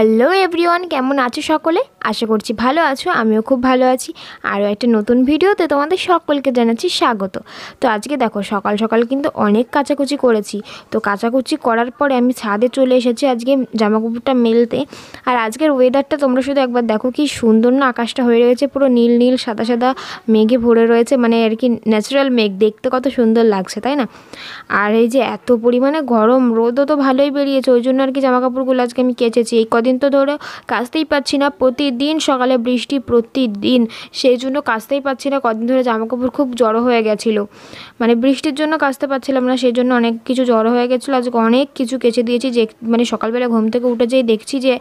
Hello everyone কেমন আছো সকলে আশা করছি ভালো আছো আমিও খুব ভালো আছি আরও একটা নতুন ভিডিওতে তোমাদের সকলকে জানাচ্ছি স্বাগত তো আজকে দেখো সকাল সকাল কিন্তু অনেক কাচাকুচি করেছি তো কাচাকুচি করার পরে আমি ছাদে চলে এসেছি আজকে জামাকাপড়টা মেলতে আর আজকের ওয়েদারটা তোমরা শুধু একবার দেখো কি সুন্দর না আকাশটা হয়ে রয়েছে পুরো নীল নীল সাদা সাদা মেঘে ভরে রয়েছে মানে আর কি ন্যাচারাল মেঘ দেখতে কত সুন্দর লাগছে তাই না আর এই যে এত পরিমাণে গরম রোদও তো ভালোই বেরিয়েছে ওই জন্য আর কি জামাকাপড়গুলো আজকে আমি কেচেছি এই কদিন দিন তো ধরো কাচতেই পারছি না প্রতিদিন সকালে বৃষ্টি প্রতিদিন সেই জন্য কাচতেই পারছি না কদিন ধরে জামাকাপড় খুব জড়ো হয়ে গেছিলো মানে বৃষ্টির জন্য কাচতে পারছিলাম না সেই জন্য অনেক কিছু জড়ো হয়ে গেছিলো আজকে অনেক কিছু কেচে দিয়েছি যে মানে সকালবেলা ঘুম থেকে উঠে যেয়ে দেখছি যে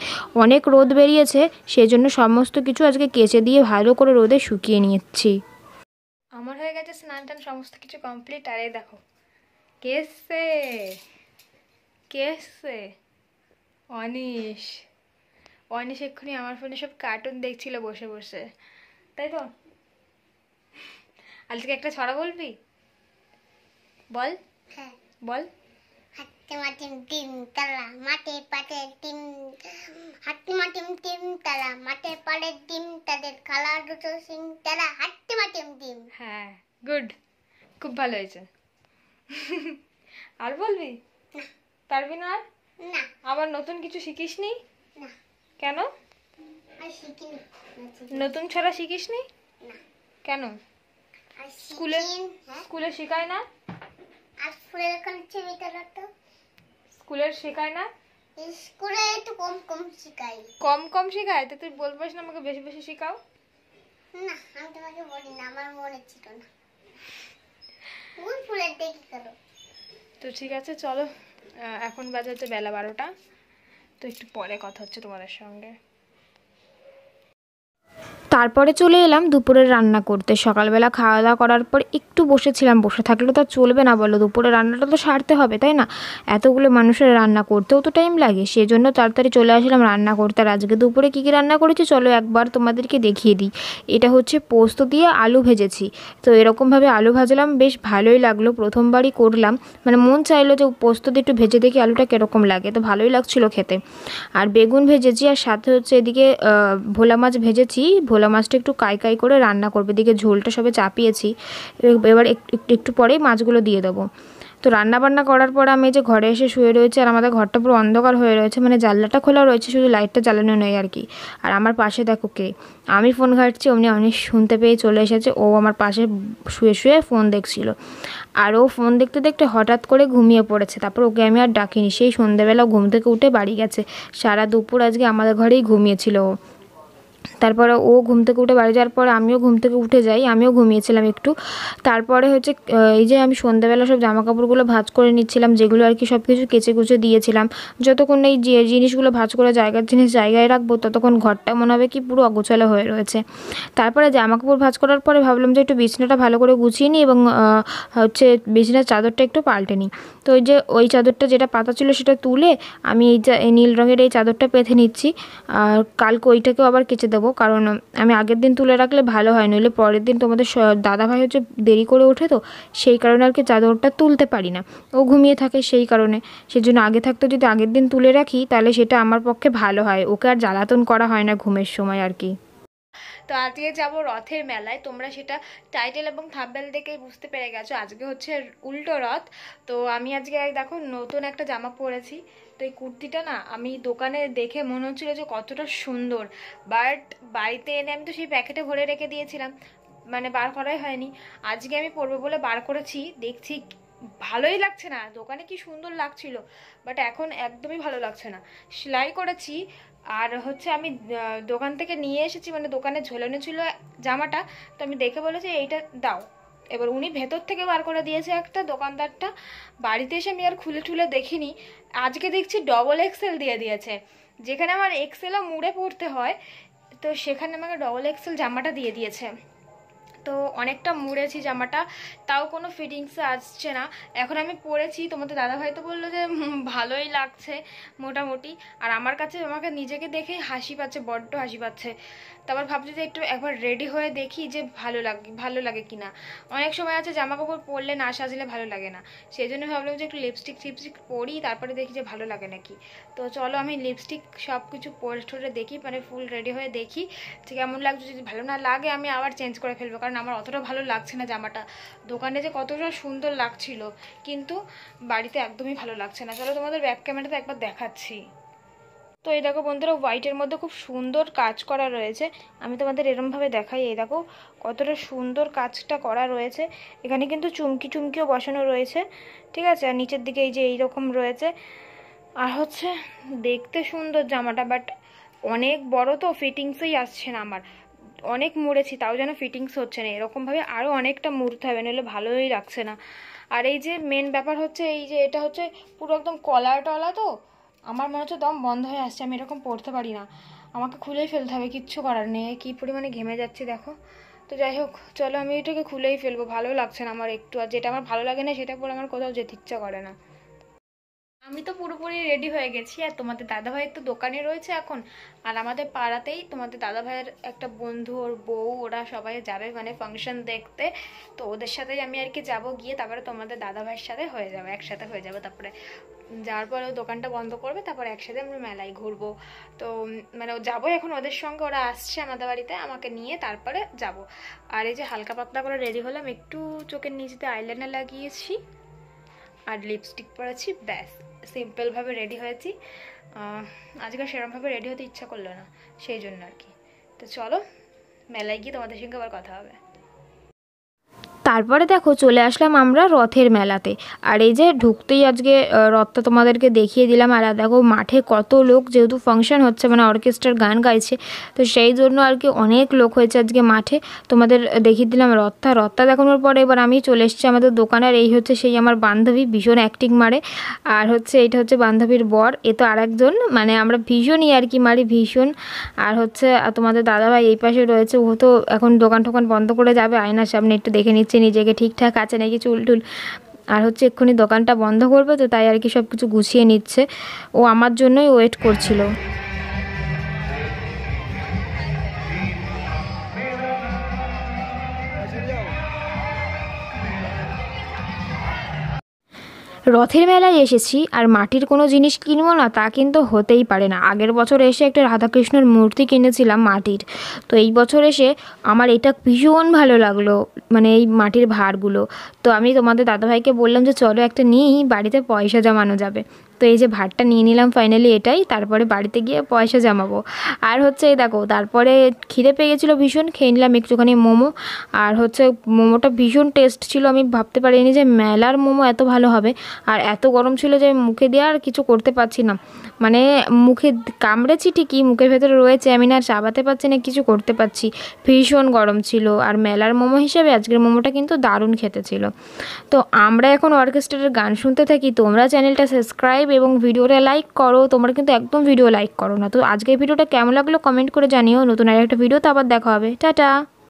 অনেক রোদ বেরিয়েছে সেই জন্য সমস্ত কিছু আজকে কেচে দিয়ে ভালো করে রোদে শুকিয়ে নিচ্ছি আমার হয়ে গেছে স্নান টান সমস্ত কিছু কমপ্লিট আর এই দেখো কেসে কেসে অনিশ অনিশ এক্ষুনি আমার ফোনে সব কার্টুন দেখছিল বসে বসে তাই তো আজকে একটা ছড়া বলবি বল হ্যাঁ। বল মাটিম পাটে মাটিম টিম হ্যাঁ গুড খুব ভালো হয়েছে আর বলবি পারবি না আর না আবার নতুন কিছু শিখিস না কেন নতুন ছড়া শিখিসনি কেন স্কুলে হ্যাঁ। স্কুলে শেখায় না স্কুলের শেখায় না স্কুলে একটু কম কম শেখায় কম কম শেখায় তো তুই বলবাস না আমাকে বেশি বেশি শেখাও না আমি তোমাকে বলি না আমার মনে ছিল না ফুলের দেখি তো ঠিক আছে চলো এখন বাজে বাজাতে বেলা বারোটা তো একটু পরে কথা হচ্ছে তোমাদের সঙ্গে তারপরে চলে এলাম দুপুরের রান্না করতে সকালবেলা খাওয়া দাওয়া করার পর একটু বসেছিলাম বসে থাকলে তো চলবে না বলো দুপুরে রান্নাটা তো সারতে হবে তাই না এতগুলো মানুষের রান্না করতেও তো টাইম লাগে সেজন্য তাড়াতাড়ি চলে আসলাম রান্না করতে আর আজকে দুপুরে কী কী রান্না করেছি চলো একবার তোমাদেরকে দেখিয়ে দিই এটা হচ্ছে পোস্ত দিয়ে আলু ভেজেছি তো এরকমভাবে আলু ভাজলাম বেশ ভালোই লাগলো প্রথমবারই করলাম মানে মন চাইলো যে পোস্ত দিয়ে একটু ভেজে দেখি আলুটা কীরকম লাগে তো ভালোই লাগছিল খেতে আর বেগুন ভেজেছি আর সাথে হচ্ছে এদিকে ভোলা মাছ ভেজেছি ভোলা মাছটা একটু কাই কাই করে রান্না করবে দিকে ঝোলটা সবে চাপিয়েছি এবার একটু একটু পরেই মাছগুলো দিয়ে দেবো তো রান্না বান্না করার পর আমি যে ঘরে এসে শুয়ে রয়েছে আর আমাদের ঘরটা পুরো অন্ধকার হয়ে রয়েছে মানে জানলাটা খোলা রয়েছে শুধু লাইটটা জ্বালানো নেই আর কি আর আমার পাশে দেখো কে আমি ফোন ঘাটছি অমনি অনেক শুনতে পেয়ে চলে এসেছে ও আমার পাশে শুয়ে শুয়ে ফোন দেখছিল আর ও ফোন দেখতে দেখতে হঠাৎ করে ঘুমিয়ে পড়েছে তারপর ওকে আমি আর ডাকিনি সেই সন্ধ্যেবেলা ঘুম থেকে উঠে বাড়ি গেছে সারা দুপুর আজকে আমাদের ঘরেই ঘুমিয়েছিল ও তারপরে ও ঘুম থেকে উঠে বাড়ি যাওয়ার পর আমিও ঘুম থেকে উঠে যাই আমিও ঘুমিয়েছিলাম একটু তারপরে হচ্ছে এই যে আমি সন্ধ্যাবেলা সব জামা কাপড়গুলো ভাজ করে নিচ্ছিলাম যেগুলো আর কি সব কিছু কেচে কুচে দিয়েছিলাম যতক্ষণ এই যে জিনিসগুলো ভাজ করে জায়গার জিনিস জায়গায় রাখবো ততক্ষণ ঘরটা মনে হবে কি পুরো অগোছালো হয়ে রয়েছে তারপরে জামা কাপড় ভাজ করার পরে ভাবলাম যে একটু বিছনাটা ভালো করে গুছিয়ে নিই এবং হচ্ছে বিছনার চাদরটা একটু পাল্টে নিই তো ওই যে ওই চাদরটা যেটা পাতা ছিল সেটা তুলে আমি এই এই নীল রঙের এই চাদরটা পেঁথে নিচ্ছি আর কালকে ওইটাকেও আবার কেচে দেবো কারণ আমি আগের দিন তুলে রাখলে ভালো হয় নইলে পরের দিন তোমাদের দাদাভাই হচ্ছে দেরি করে ওঠে তো সেই কারণে আর কি চাদরটা তুলতে পারি না ও ঘুমিয়ে থাকে সেই কারণে সেজন্য আগে থাকতে যদি আগের দিন তুলে রাখি তাহলে সেটা আমার পক্ষে ভালো হয় ওকে আর জ্বালাতন করা হয় না ঘুমের সময় আর কি তো আজকে যাব রথের মেলায় তোমরা সেটা টাইটেল এবং থাম্বেল দেখেই বুঝতে পেরে গেছো আজকে হচ্ছে উল্টো রথ তো আমি আজকে দেখো নতুন একটা জামা পরেছি তো এই কুর্তিটা না আমি দোকানে দেখে মনে হচ্ছিলো যে কতটা সুন্দর বাট বাড়িতে এনে আমি তো সেই প্যাকেটে ভরে রেখে দিয়েছিলাম মানে বার করাই হয়নি আজকে আমি পরবো বলে বার করেছি দেখছি ভালোই লাগছে না দোকানে কি সুন্দর লাগছিল বাট এখন একদমই ভালো লাগছে না সেলাই করেছি আর হচ্ছে আমি দোকান থেকে নিয়ে এসেছি মানে দোকানে ঝোলানো ছিল জামাটা তো আমি দেখে বলেছি এইটা দাও এবার উনি ভেতর থেকে বার করে দিয়েছে একটা দোকানদারটা বাড়িতে এসে আমি আর খুলে ঠুলে দেখিনি আজকে দেখছি ডবল এক্সেল দিয়ে দিয়েছে যেখানে আমার এক্সেলও মুড়ে পড়তে হয় তো সেখানে আমাকে ডবল এক্সেল জামাটা দিয়ে দিয়েছে তো অনেকটা মুড়েছি জামাটা তাও কোনো ফিটিংসে আসছে না এখন আমি পরেছি তোমাদের দাদাভাই তো বললো যে ভালোই লাগছে মোটামুটি আর আমার কাছে আমাকে নিজেকে দেখে হাসি পাচ্ছে বড্ড হাসি পাচ্ছে তারপর ভাবছি যে একটু একবার রেডি হয়ে দেখি যে ভালো লাগে ভালো লাগে কি না অনেক সময় আছে জামা কাপড় পরলে না সাজলে ভালো লাগে না সেই জন্য ভাবলাম যে একটু লিপস্টিক টিপস্টিক পরি তারপরে দেখি যে ভালো লাগে নাকি তো চলো আমি লিপস্টিক সব কিছু পরে ঠোরে দেখি মানে ফুল রেডি হয়ে দেখি যে কেমন লাগছে যদি ভালো না লাগে আমি আবার চেঞ্জ করে ফেলবো কারণ কারণ আমার অতটা ভালো লাগছে না জামাটা দোকানে যে কতটা সুন্দর লাগছিল কিন্তু বাড়িতে একদমই ভালো লাগছে না চলো তোমাদের ব্যাক ক্যামেরাতে একবার দেখাচ্ছি তো এই দেখো বন্ধুরা হোয়াইটের মধ্যে খুব সুন্দর কাজ করা রয়েছে আমি তোমাদের এরমভাবে দেখাই এই দেখো কতটা সুন্দর কাজটা করা রয়েছে এখানে কিন্তু চুমকি চুমকিও বসানো রয়েছে ঠিক আছে আর নিচের দিকে এই যে এইরকম রয়েছে আর হচ্ছে দেখতে সুন্দর জামাটা বাট অনেক বড় তো ফিটিংসই আসছে না আমার অনেক মুড়েছি তাও যেন ফিটিংস হচ্ছে না এরকমভাবে আরও অনেকটা মুড়তে হবে নাহলে ভালোই লাগছে না আর এই যে মেন ব্যাপার হচ্ছে এই যে এটা হচ্ছে পুরো একদম কলার টলা তো আমার মনে হচ্ছে দম বন্ধ হয়ে আসছে আমি এরকম পড়তে পারি না আমাকে খুলেই ফেলতে হবে কিচ্ছু করার নেই কী পরিমাণে ঘেমে যাচ্ছে দেখো তো যাই হোক চলো আমি এটাকে খুলেই ফেলবো ভালো লাগছে না আমার একটু আর যেটা আমার ভালো লাগে না সেটা পরে আমার কোথাও যেতে ইচ্ছা করে না আমি তো পুরোপুরি রেডি হয়ে গেছি আর তোমাদের দাদাভাই তো দোকানে রয়েছে এখন আর আমাদের পাড়াতেই তোমাদের দাদাভাইয়ের একটা বন্ধু ওর বউ ওরা সবাই যাবে মানে ফাংশন দেখতে তো ওদের সাথে আমি আর কি যাবো গিয়ে তারপরে তোমাদের দাদাভাইয়ের সাথে হয়ে যাবে একসাথে হয়ে যাবো তারপরে যাওয়ার পরে দোকানটা বন্ধ করবে তারপর একসাথে আমরা মেলায় ঘুরবো তো মানে যাবো এখন ওদের সঙ্গে ওরা আসছে আমাদের বাড়িতে আমাকে নিয়ে তারপরে যাব আর এই যে হালকা পাতলা করে রেডি হলাম একটু চোখের নিচেতে আইলাইনার লাগিয়েছি আর লিপস্টিক পরেছি ব্যাস সিম্পলভাবে রেডি হয়েছি আজকে সেরমভাবে রেডি হতে ইচ্ছা করলো না সেই জন্য আর কি তো চলো মেলায় গিয়ে তোমাদের সঙ্গে আবার কথা হবে তারপরে দেখো চলে আসলাম আমরা রথের মেলাতে আর এই যে ঢুকতেই আজকে রথটা তোমাদেরকে দেখিয়ে দিলাম আর দেখো মাঠে কত লোক যেহেতু ফাংশন হচ্ছে মানে অর্কেস্ট্রার গান গাইছে তো সেই জন্য আর কি অনেক লোক হয়েছে আজকে মাঠে তোমাদের দেখিয়ে দিলাম রথটা রথটা দেখানোর পরে এবার আমি চলে এসেছি আমাদের দোকানের এই হচ্ছে সেই আমার বান্ধবী ভীষণ অ্যাক্টিং মারে আর হচ্ছে এটা হচ্ছে বান্ধবীর বর এ তো আর একজন মানে আমরা ভীষণই আর কি মারি ভীষণ আর হচ্ছে তোমাদের দাদাভাই এই পাশে রয়েছে ও তো এখন দোকান টোকান বন্ধ করে যাবে আয়নার সামনে একটু দেখে নিচ্ছে নিজেকে ঠিকঠাক আছে নাকি চুল টুল আর হচ্ছে এক্ষুনি দোকানটা বন্ধ করবে তো তাই আর কি সব কিছু গুছিয়ে নিচ্ছে ও আমার জন্যই ওয়েট করছিল রথের মেলায় এসেছি আর মাটির কোনো জিনিস কিনবো না তা কিন্তু হতেই পারে না আগের বছর এসে একটা রাধাকৃষ্ণের মূর্তি কিনেছিলাম মাটির তো এই বছর এসে আমার এটা ভীষণ ভালো লাগলো মানে এই মাটির ভারগুলো তো আমি তোমাদের দাদাভাইকে বললাম যে চলো একটা নিই বাড়িতে পয়সা জমানো যাবে তো এই যে ভাতটা নিয়ে নিলাম ফাইনালি এটাই তারপরে বাড়িতে গিয়ে পয়সা জমাবো আর হচ্ছে এই দেখো তারপরে খিদে পেয়ে গেছিলো ভীষণ খেয়ে নিলাম একটুখানি মোমো আর হচ্ছে মোমোটা ভীষণ টেস্ট ছিল আমি ভাবতে পারিনি যে মেলার মোমো এত ভালো হবে আর এত গরম ছিল যে মুখে দিয়ে আর কিছু করতে পারছি না মানে মুখে কামড়েছি ঠিকই মুখের ভেতরে রয়েছে আমি না চাবাতে পারছি না কিছু করতে পারছি ভীষণ গরম ছিল আর মেলার মোমো হিসেবে আজকের মোমোটা কিন্তু দারুণ খেতে ছিল তো আমরা এখন অর্কেস্ট্রার গান শুনতে থাকি তোমরা চ্যানেলটা সাবস্ক্রাইব এবং ভিডিওটা লাইক করো তোমরা কিন্তু একদম ভিডিও লাইক করো না তো আজকের ভিডিওটা কেমন লাগলো কমেন্ট করে জানিও নতুন আর একটা তো আবার দেখা হবে টাটা